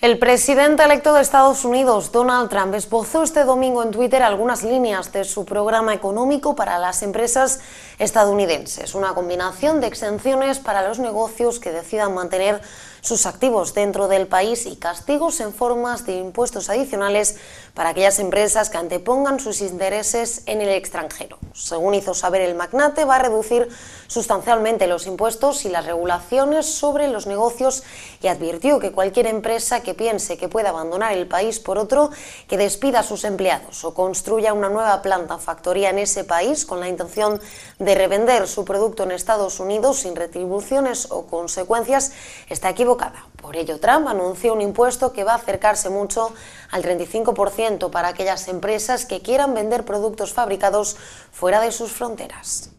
El presidente electo de Estados Unidos, Donald Trump, esbozó este domingo en Twitter algunas líneas de su programa económico para las empresas estadounidenses, una combinación de exenciones para los negocios que decidan mantener sus activos dentro del país y castigos en formas de impuestos adicionales para aquellas empresas que antepongan sus intereses en el extranjero. Según hizo saber el magnate, va a reducir sustancialmente los impuestos y las regulaciones sobre los negocios y advirtió que cualquier empresa que piense que puede abandonar el país por otro, que despida a sus empleados o construya una nueva planta factoría en ese país con la intención de de revender su producto en Estados Unidos sin retribuciones o consecuencias está equivocada. Por ello, Trump anunció un impuesto que va a acercarse mucho al 35% para aquellas empresas que quieran vender productos fabricados fuera de sus fronteras.